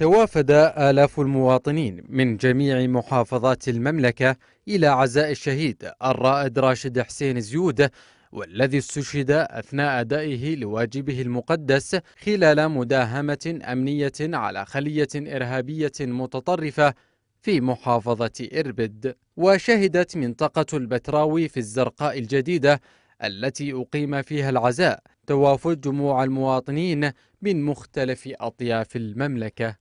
توافد آلاف المواطنين من جميع محافظات المملكة إلى عزاء الشهيد الرائد راشد حسين زيود والذي استشهد أثناء أدائه لواجبه المقدس خلال مداهمة أمنية على خلية إرهابية متطرفة في محافظة إربد وشهدت منطقة البتراوي في الزرقاء الجديدة التي أقيم فيها العزاء توافد جموع المواطنين من مختلف أطياف المملكة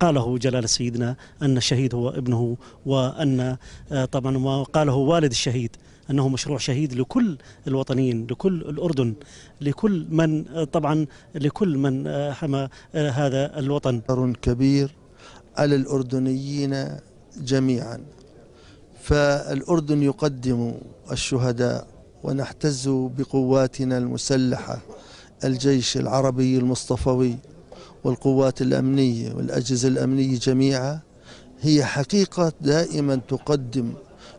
قاله جلال سيدنا أن الشهيد هو ابنه وأن آه، طبعا وقاله والد الشهيد أنه مشروع شهيد لكل الوطنيين لكل الأردن لكل من آه، طبعا لكل من آه، حمى هذا الوطن كبير على الأردنيين جميعا فالأردن يقدم الشهداء ونحتز بقواتنا المسلحة الجيش العربي المصطفوي والقوات الأمنية والأجهزة الأمنية جميعها هي حقيقة دائما تقدم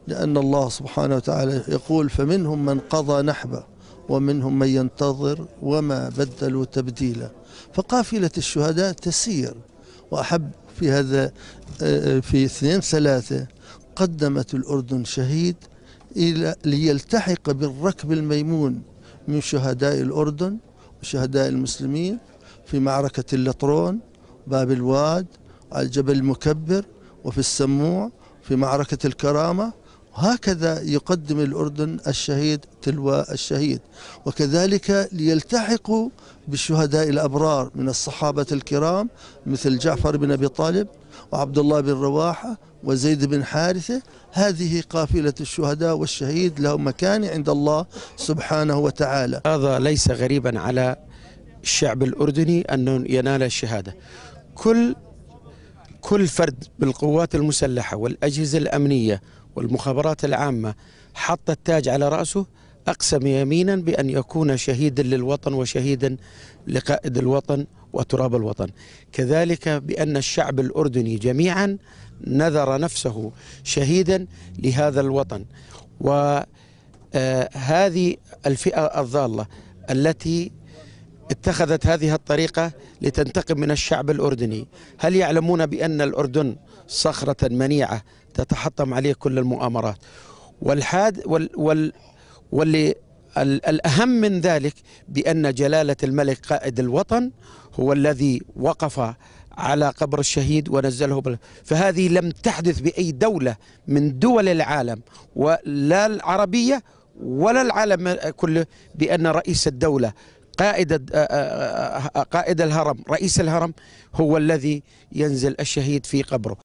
لأن الله سبحانه وتعالى يقول فمنهم من قضى نحبه ومنهم من ينتظر وما بدلوا تبديلا فقافلة الشهداء تسير وأحب في هذا آه، في اثنين ثلاثة قدمت الأردن شهيد إلى ليلتحق بالركب الميمون من شهداء الأردن وشهداء المسلمين في معركة اللطرون باب الواد على الجبل المكبر وفي السموع في معركة الكرامة وهكذا يقدم الأردن الشهيد تلو الشهيد وكذلك ليلتحقوا بالشهداء الأبرار من الصحابة الكرام مثل جعفر بن أبي طالب وعبد الله بن رواحة وزيد بن حارثة هذه قافلة الشهداء والشهيد لهم مكان عند الله سبحانه وتعالى هذا ليس غريبا على الشعب الأردني أن ينال الشهادة كل كل فرد بالقوات المسلحة والأجهزة الأمنية والمخابرات العامة حط التاج على رأسه أقسم يمينا بأن يكون شهيدا للوطن وشهيدا لقائد الوطن وتراب الوطن كذلك بأن الشعب الأردني جميعا نذر نفسه شهيدا لهذا الوطن وهذه آه، الفئة الضالة التي اتخذت هذه الطريقة لتنتقم من الشعب الأردني هل يعلمون بأن الأردن صخرة منيعة تتحطم عليه كل المؤامرات والحاد وال وال واللي الأهم من ذلك بأن جلالة الملك قائد الوطن هو الذي وقف على قبر الشهيد ونزله بل... فهذه لم تحدث بأي دولة من دول العالم ولا العربية ولا العالم كله بأن رئيس الدولة قائد آه، آه، آه، قائد الهرم رئيس الهرم هو الذي ينزل الشهيد في قبره